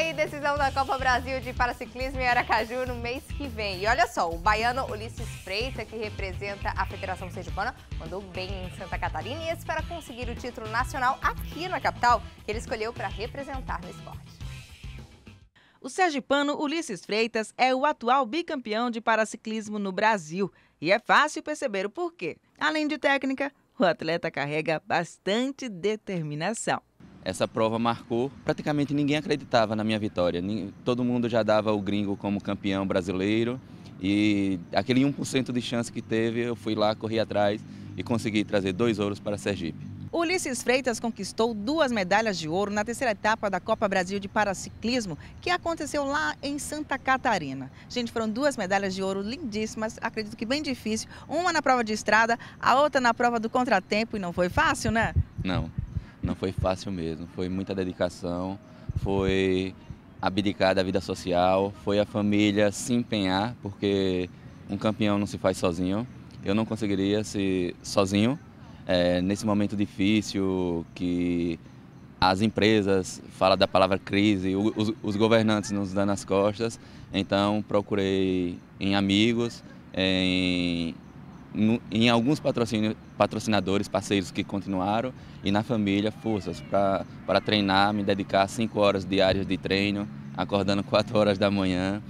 aí decisão da Copa Brasil de Paraciclismo em Aracaju no mês que vem. E olha só, o baiano Ulisses Freita, que representa a Federação Sergipana, mandou bem em Santa Catarina e espera conseguir o título nacional aqui na capital, que ele escolheu para representar no esporte. O sergipano Ulisses Freitas é o atual bicampeão de paraciclismo no Brasil. E é fácil perceber o porquê. Além de técnica, o atleta carrega bastante determinação. Essa prova marcou. Praticamente ninguém acreditava na minha vitória. Todo mundo já dava o gringo como campeão brasileiro. E aquele 1% de chance que teve, eu fui lá, corri atrás e consegui trazer dois ouros para Sergipe. Ulisses Freitas conquistou duas medalhas de ouro na terceira etapa da Copa Brasil de Paraciclismo, que aconteceu lá em Santa Catarina. Gente, foram duas medalhas de ouro lindíssimas, acredito que bem difícil. Uma na prova de estrada, a outra na prova do contratempo, e não foi fácil, né? Não não foi fácil mesmo. Foi muita dedicação, foi abdicar da vida social, foi a família se empenhar, porque um campeão não se faz sozinho. Eu não conseguiria se sozinho. É, nesse momento difícil que as empresas falam da palavra crise, os, os governantes nos dão nas costas, então procurei em amigos, em no, em alguns patrocinadores, parceiros que continuaram e na família, forças para treinar, me dedicar 5 horas diárias de treino, acordando 4 horas da manhã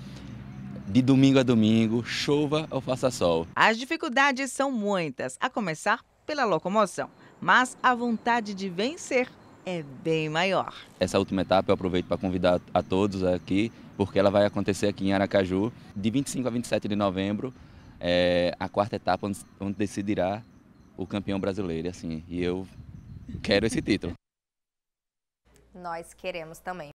de domingo a domingo, chova ou faça sol. As dificuldades são muitas, a começar pela locomoção, mas a vontade de vencer é bem maior. Essa última etapa eu aproveito para convidar a todos aqui, porque ela vai acontecer aqui em Aracaju, de 25 a 27 de novembro, é a quarta etapa onde, onde decidirá o campeão brasileiro, assim, e eu quero esse título. Nós queremos também.